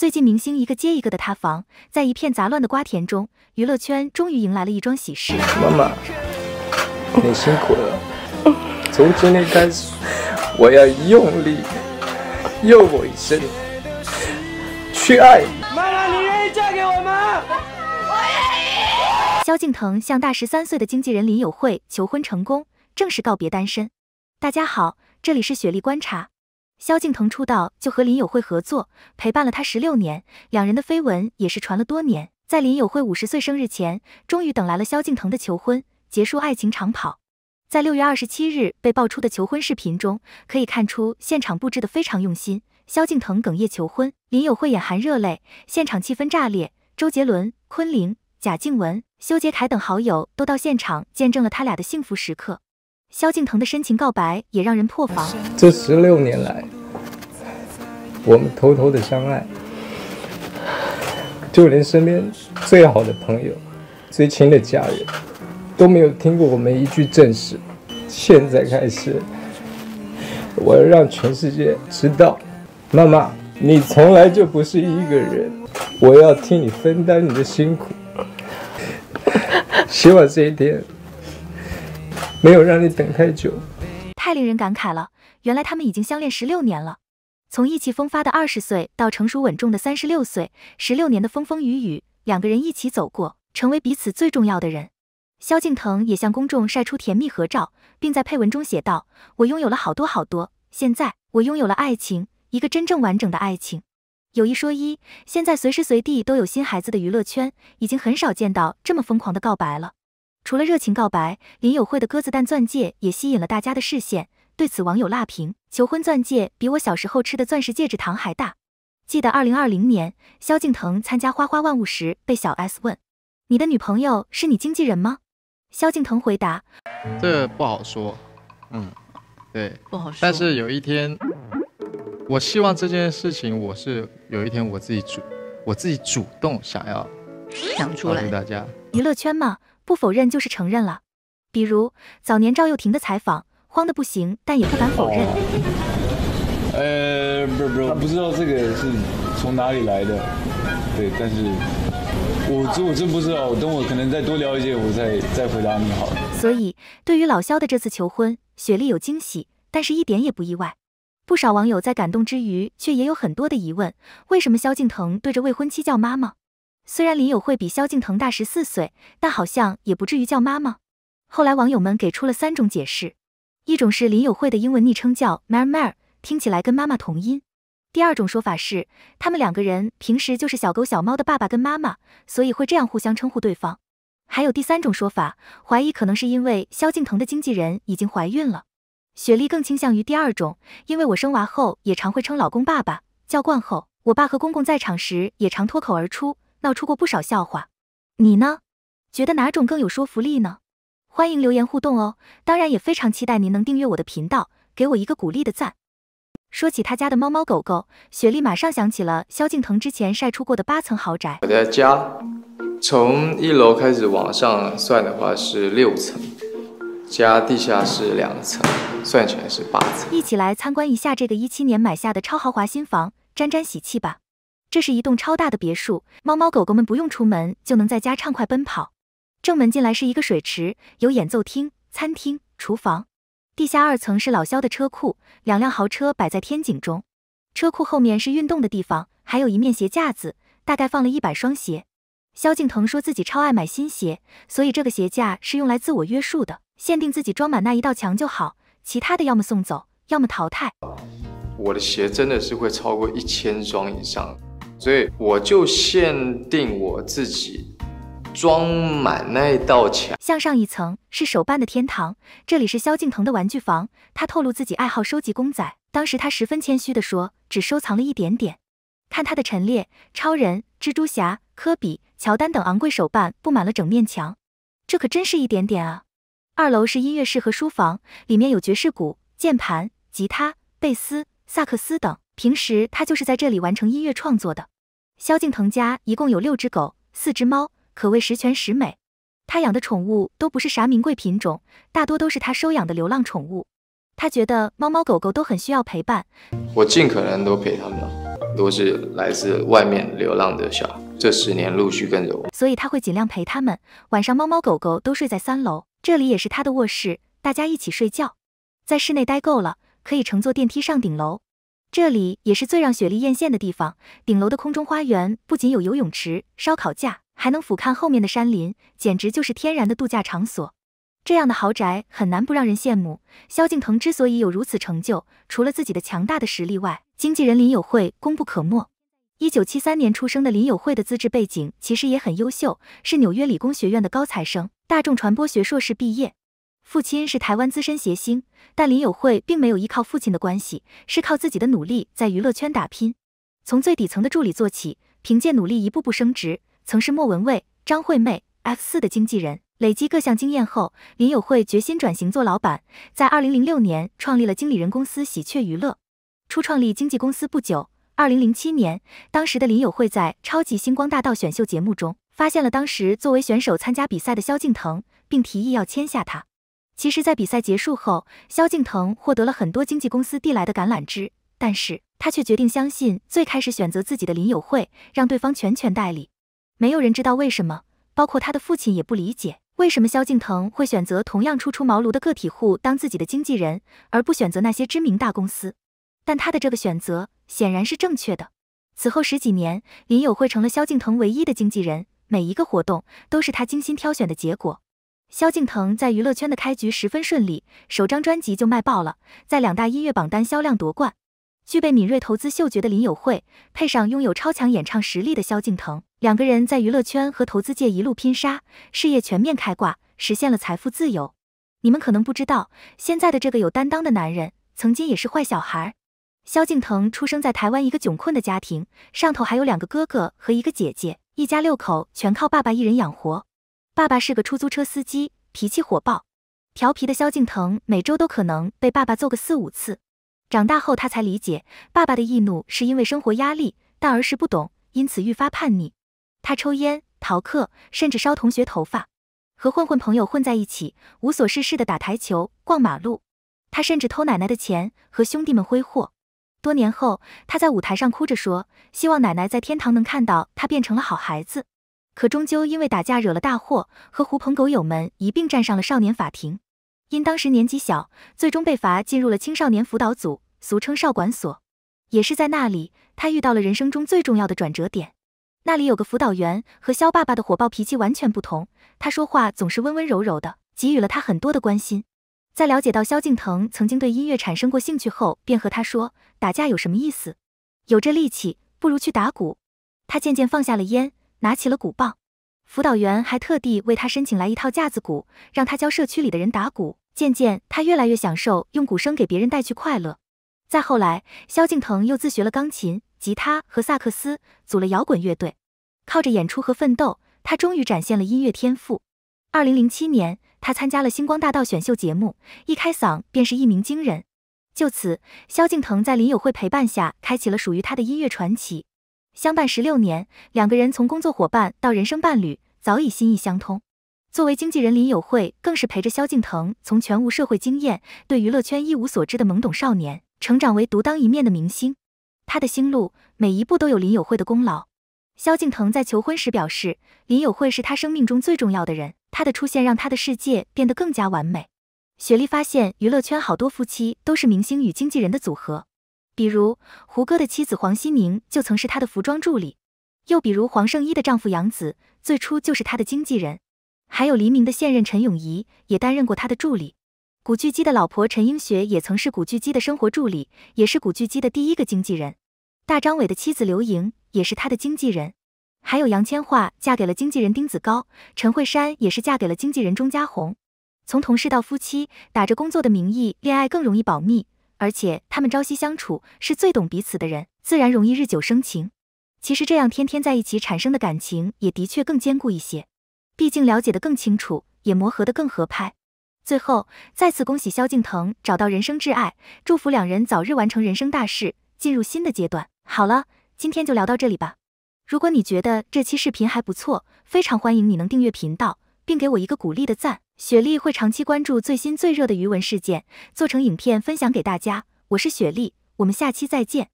最近明星一个接一个的塌房，在一片杂乱的瓜田中，娱乐圈终于迎来了一桩喜事。妈妈，你辛苦了。从今天开始，我要用力用我一生去爱。你。妈妈，你愿意嫁给我吗？我愿意。萧敬腾向大十三岁的经纪人林友惠求婚成功，正式告别单身。大家好，这里是雪莉观察。萧敬腾出道就和林有慧合作，陪伴了他十六年，两人的绯闻也是传了多年。在林有慧五十岁生日前，终于等来了萧敬腾的求婚，结束爱情长跑。在六月二十七日被爆出的求婚视频中，可以看出现场布置的非常用心。萧敬腾哽咽求婚，林有慧眼含热泪，现场气氛炸裂。周杰伦、昆凌、贾静雯、修杰楷等好友都到现场见证了他俩的幸福时刻。萧敬腾的深情告白也让人破防。这十六年来，我们偷偷的相爱，就连身边最好的朋友、最亲的家人，都没有听过我们一句正事。现在开始，我要让全世界知道，妈妈，你从来就不是一个人，我要替你分担你的辛苦。希望这一天。没有让你等太久，太令人感慨了。原来他们已经相恋十六年了，从意气风发的二十岁到成熟稳重的三十六岁，十六年的风风雨雨，两个人一起走过，成为彼此最重要的人。萧敬腾也向公众晒出甜蜜合照，并在配文中写道：“我拥有了好多好多，现在我拥有了爱情，一个真正完整的爱情。”有一说一，现在随时随地都有新孩子的娱乐圈，已经很少见到这么疯狂的告白了。除了热情告白，林有慧的鸽子蛋钻戒也吸引了大家的视线。对此，网友辣评：求婚钻戒比我小时候吃的钻石戒指糖还大。记得二零二零年，萧敬腾参加《花花万物》时，被小 S 问：“你的女朋友是你经纪人吗？”萧敬腾回答：“这不好说，嗯，对，不好说。但是有一天，我希望这件事情，我是有一天我自己主，我自己主动想要讲出来。娱乐圈嘛。”不否认就是承认了，比如早年赵又廷的采访，慌得不行，但也不敢否认。呃，不不，他不知道这个是从哪里来的，对，但是，我这我真不知道，等我可能再多聊一些，我再再回答你好了。所以，对于老肖的这次求婚，雪莉有惊喜，但是一点也不意外。不少网友在感动之余，却也有很多的疑问：为什么萧敬腾对着未婚妻叫妈妈？虽然林有慧比萧敬腾大十四岁，但好像也不至于叫妈妈。后来网友们给出了三种解释，一种是林有慧的英文昵称叫 Mar Mar，听起来跟妈妈同音；第二种说法是他们两个人平时就是小狗小猫的爸爸跟妈妈，所以会这样互相称呼对方；还有第三种说法，怀疑可能是因为萧敬腾的经纪人已经怀孕了。雪莉更倾向于第二种，因为我生娃后也常会称老公爸爸叫惯后，我爸和公公在场时也常脱口而出。闹出过不少笑话，你呢？觉得哪种更有说服力呢？欢迎留言互动哦！当然也非常期待您能订阅我的频道，给我一个鼓励的赞。说起他家的猫猫狗狗，雪莉马上想起了萧敬腾之前晒出过的八层豪宅。我的家从一楼开始往上算的话是六层，加地下室两层，算起来是八层。一起来参观一下这个一七年买下的超豪华新房，沾沾喜气吧。这是一栋超大的别墅，猫猫狗狗们不用出门就能在家畅快奔跑。正门进来是一个水池，有演奏厅、餐厅、厨房。地下二层是老肖的车库，两辆豪车摆在天井中。车库后面是运动的地方，还有一面鞋架子，大概放了一百双鞋。萧敬腾说自己超爱买新鞋，所以这个鞋架是用来自我约束的，限定自己装满那一道墙就好，其他的要么送走，要么淘汰。我的鞋真的是会超过一千双以上。所以我就限定我自己，装满那道墙。向上一层是手办的天堂，这里是萧敬腾的玩具房。他透露自己爱好收集公仔，当时他十分谦虚地说，只收藏了一点点。看他的陈列，超人、蜘蛛侠、科比、乔丹等昂贵手办布满了整面墙，这可真是一点点啊！二楼是音乐室和书房，里面有爵士鼓、键盘、吉他、贝斯、萨克斯等，平时他就是在这里完成音乐创作的。萧敬腾家一共有六只狗，四只猫，可谓十全十美。他养的宠物都不是啥名贵品种，大多都是他收养的流浪宠物。他觉得猫猫狗狗都很需要陪伴，我尽可能都陪他们。都是来自外面流浪的小，这十年陆续跟着我，所以他会尽量陪他们。晚上猫猫狗狗都睡在三楼，这里也是他的卧室，大家一起睡觉。在室内待够了，可以乘坐电梯上顶楼。这里也是最让雪莉艳羡的地方。顶楼的空中花园不仅有游泳池、烧烤架，还能俯瞰后面的山林，简直就是天然的度假场所。这样的豪宅很难不让人羡慕。萧敬腾之所以有如此成就，除了自己的强大的实力外，经纪人林友会功不可没。一九七三年出生的林友会的资质背景其实也很优秀，是纽约理工学院的高材生，大众传播学硕士毕业。父亲是台湾资深谐星，但林友会并没有依靠父亲的关系，是靠自己的努力在娱乐圈打拼，从最底层的助理做起，凭借努力一步步升职，曾是莫文蔚、张惠妹、F 四的经纪人。累积各项经验后，林友会决心转型做老板，在二零零六年创立了经理人公司喜鹊娱乐。初创立经纪公司不久，二零零七年，当时的林友会在《超级星光大道》选秀节目中发现了当时作为选手参加比赛的萧敬腾，并提议要签下他。其实，在比赛结束后，萧敬腾获得了很多经纪公司递来的橄榄枝，但是他却决定相信最开始选择自己的林友会，让对方全权代理。没有人知道为什么，包括他的父亲也不理解，为什么萧敬腾会选择同样初出茅庐的个体户当自己的经纪人，而不选择那些知名大公司。但他的这个选择显然是正确的。此后十几年，林友会成了萧敬腾唯一的经纪人，每一个活动都是他精心挑选的结果。萧敬腾在娱乐圈的开局十分顺利，首张专辑就卖爆了，在两大音乐榜单销量夺冠。具备敏锐投资嗅觉的林友会，配上拥有超强演唱实力的萧敬腾，两个人在娱乐圈和投资界一路拼杀，事业全面开挂，实现了财富自由。你们可能不知道，现在的这个有担当的男人，曾经也是坏小孩。萧敬腾出生在台湾一个窘困的家庭，上头还有两个哥哥和一个姐姐，一家六口全靠爸爸一人养活。爸爸是个出租车司机，脾气火爆。调皮的萧敬腾每周都可能被爸爸揍个四五次。长大后，他才理解爸爸的易怒是因为生活压力，但儿时不懂，因此愈发叛逆。他抽烟、逃课，甚至烧同学头发，和混混朋友混在一起，无所事事的打台球、逛马路。他甚至偷奶奶的钱，和兄弟们挥霍。多年后，他在舞台上哭着说：“希望奶奶在天堂能看到他变成了好孩子。”可终究因为打架惹了大祸，和狐朋狗友们一并站上了少年法庭。因当时年纪小，最终被罚进入了青少年辅导组，俗称少管所。也是在那里，他遇到了人生中最重要的转折点。那里有个辅导员，和肖爸爸的火爆脾气完全不同，他说话总是温温柔柔的，给予了他很多的关心。在了解到萧敬腾曾经对音乐产生过兴趣后，便和他说：“打架有什么意思？有这力气，不如去打鼓。”他渐渐放下了烟。拿起了鼓棒，辅导员还特地为他申请来一套架子鼓，让他教社区里的人打鼓。渐渐，他越来越享受用鼓声给别人带去快乐。再后来，萧敬腾又自学了钢琴、吉他和萨克斯，组了摇滚乐队，靠着演出和奋斗，他终于展现了音乐天赋。二零零七年，他参加了《星光大道》选秀节目，一开嗓便是一鸣惊人。就此，萧敬腾在林友会陪伴下，开启了属于他的音乐传奇。相伴十六年，两个人从工作伙伴到人生伴侣，早已心意相通。作为经纪人林有慧，更是陪着萧敬腾从全无社会经验、对娱乐圈一无所知的懵懂少年，成长为独当一面的明星。他的星路每一步都有林有慧的功劳。萧敬腾在求婚时表示，林有慧是他生命中最重要的人，他的出现让他的世界变得更加完美。雪莉发现，娱乐圈好多夫妻都是明星与经纪人的组合。比如胡歌的妻子黄熙宁就曾是他的服装助理，又比如黄圣依的丈夫杨子最初就是他的经纪人，还有黎明的现任陈永仪也担任过他的助理，古巨基的老婆陈英雪也曾是古巨基的生活助理，也是古巨基的第一个经纪人，大张伟的妻子刘莹也是他的经纪人，还有杨千嬅嫁给了经纪人丁子高，陈慧珊也是嫁给了经纪人钟嘉红，从同事到夫妻，打着工作的名义恋爱更容易保密。而且他们朝夕相处，是最懂彼此的人，自然容易日久生情。其实这样天天在一起产生的感情，也的确更坚固一些，毕竟了解的更清楚，也磨合的更合拍。最后，再次恭喜萧敬腾找到人生挚爱，祝福两人早日完成人生大事，进入新的阶段。好了，今天就聊到这里吧。如果你觉得这期视频还不错，非常欢迎你能订阅频道，并给我一个鼓励的赞。雪莉会长期关注最新最热的娱文事件，做成影片分享给大家。我是雪莉，我们下期再见。